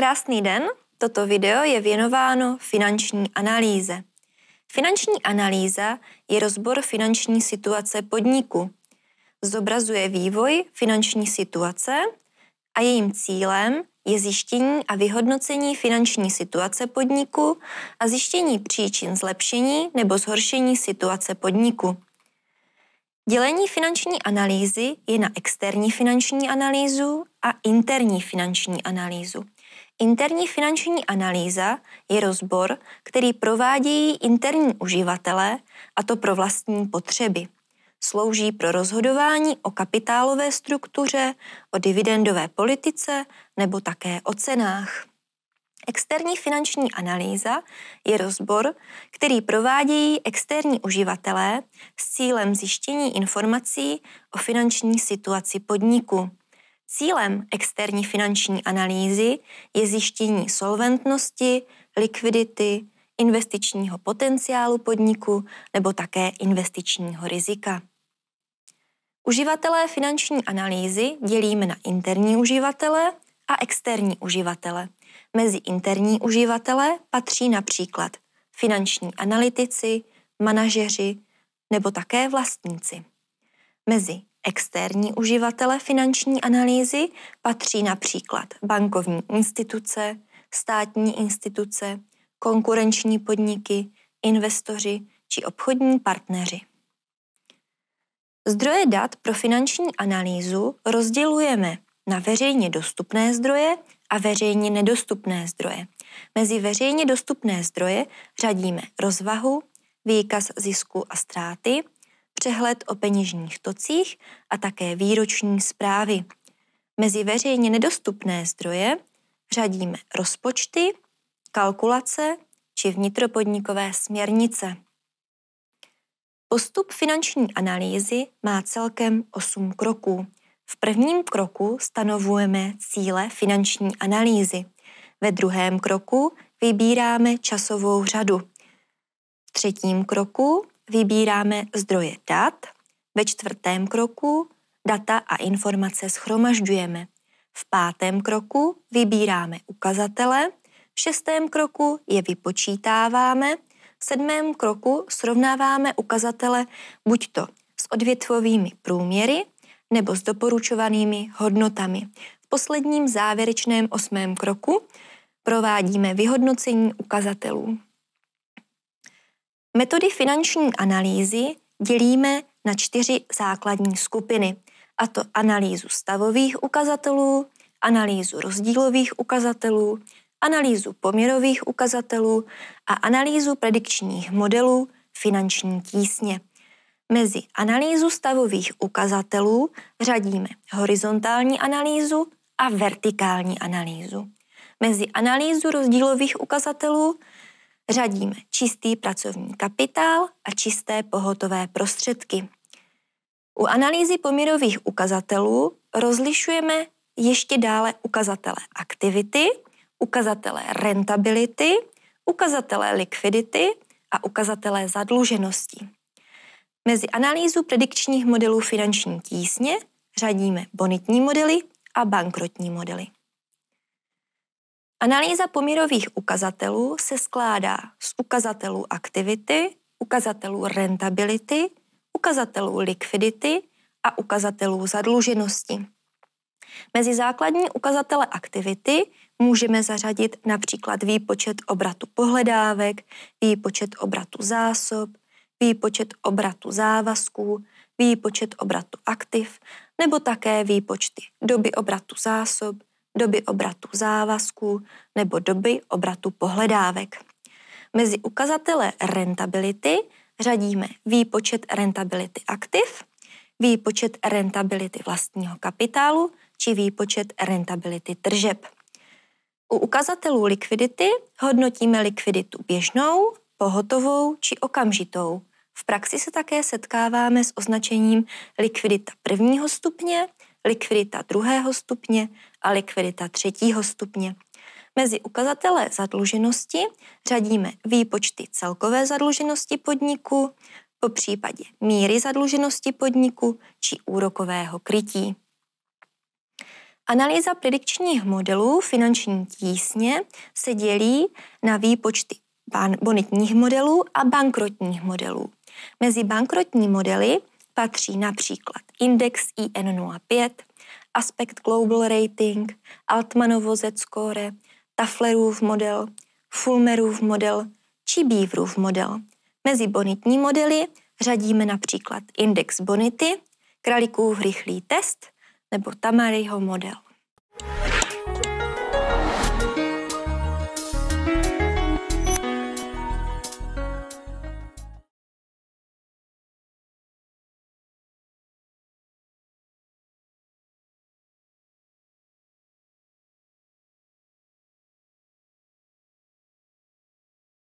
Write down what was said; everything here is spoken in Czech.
Krásný den, toto video je věnováno finanční analýze. Finanční analýza je rozbor finanční situace podniku. Zobrazuje vývoj finanční situace a jejím cílem je zjištění a vyhodnocení finanční situace podniku a zjištění příčin zlepšení nebo zhoršení situace podniku. Dělení finanční analýzy je na externí finanční analýzu a interní finanční analýzu. Interní finanční analýza je rozbor, který provádějí interní uživatelé, a to pro vlastní potřeby. Slouží pro rozhodování o kapitálové struktuře, o dividendové politice nebo také o cenách. Externí finanční analýza je rozbor, který provádějí externí uživatelé s cílem zjištění informací o finanční situaci podniku. Cílem externí finanční analýzy je zjištění solventnosti, likvidity, investičního potenciálu podniku nebo také investičního rizika. Uživatelé finanční analýzy dělíme na interní uživatele a externí uživatele. Mezi interní uživatele patří například finanční analytici, manažeři nebo také vlastníci. Mezi externí uživatele finanční analýzy patří například bankovní instituce, státní instituce, konkurenční podniky, investoři či obchodní partneři. Zdroje dat pro finanční analýzu rozdělujeme na veřejně dostupné zdroje a veřejně nedostupné zdroje. Mezi veřejně dostupné zdroje řadíme rozvahu, výkaz zisku a ztráty, přehled o peněžních tocích a také výroční zprávy. Mezi veřejně nedostupné zdroje řadíme rozpočty, kalkulace či vnitropodnikové směrnice. Postup finanční analýzy má celkem 8 kroků. V prvním kroku stanovujeme cíle finanční analýzy. Ve druhém kroku vybíráme časovou řadu. V třetím kroku vybíráme zdroje dat, ve čtvrtém kroku data a informace schromažďujeme, v pátém kroku vybíráme ukazatele, v šestém kroku je vypočítáváme, v sedmém kroku srovnáváme ukazatele buď to s odvětvovými průměry nebo s doporučovanými hodnotami. V posledním závěrečném osmém kroku provádíme vyhodnocení ukazatelů. Metody finanční analýzy dělíme na čtyři základní skupiny, a to analýzu stavových ukazatelů, analýzu rozdílových ukazatelů, analýzu poměrových ukazatelů a analýzu predikčních modelů finanční tísně. Mezi analýzu stavových ukazatelů řadíme horizontální analýzu a vertikální analýzu. Mezi analýzu rozdílových ukazatelů Řadíme čistý pracovní kapitál a čisté pohotové prostředky. U analýzy poměrových ukazatelů rozlišujeme ještě dále ukazatele aktivity, ukazatele rentability, ukazatele likvidity a ukazatele zadluženosti. Mezi analýzu predikčních modelů finanční tísně řadíme bonitní modely a bankrotní modely. Analýza poměrových ukazatelů se skládá z ukazatelů aktivity, ukazatelů rentability, ukazatelů likvidity a ukazatelů zadluženosti. Mezi základní ukazatele aktivity můžeme zařadit například výpočet obratu pohledávek, výpočet obratu zásob, výpočet obratu závazků, výpočet obratu aktiv nebo také výpočty doby obratu zásob, doby obratu závazků nebo doby obratu pohledávek. Mezi ukazatele rentability řadíme výpočet rentability aktiv, výpočet rentability vlastního kapitálu či výpočet rentability tržeb. U ukazatelů likvidity hodnotíme likviditu běžnou, pohotovou či okamžitou. V praxi se také setkáváme s označením likvidita prvního stupně, likvidita druhého stupně a likvidita třetího stupně. Mezi ukazatele zadluženosti řadíme výpočty celkové zadluženosti podniku, po případě míry zadluženosti podniku či úrokového krytí. Analýza predikčních modelů finanční tísně se dělí na výpočty bonitních modelů a bankrotních modelů. Mezi bankrotní modely patří například index IN05, Aspect Global Rating, Altmanovo Z-score, Tafflerův model, Fulmerův model či Beaverův model. Mezi bonitní modely řadíme například index bonity, Kralikův rychlý test nebo Tamaryho model.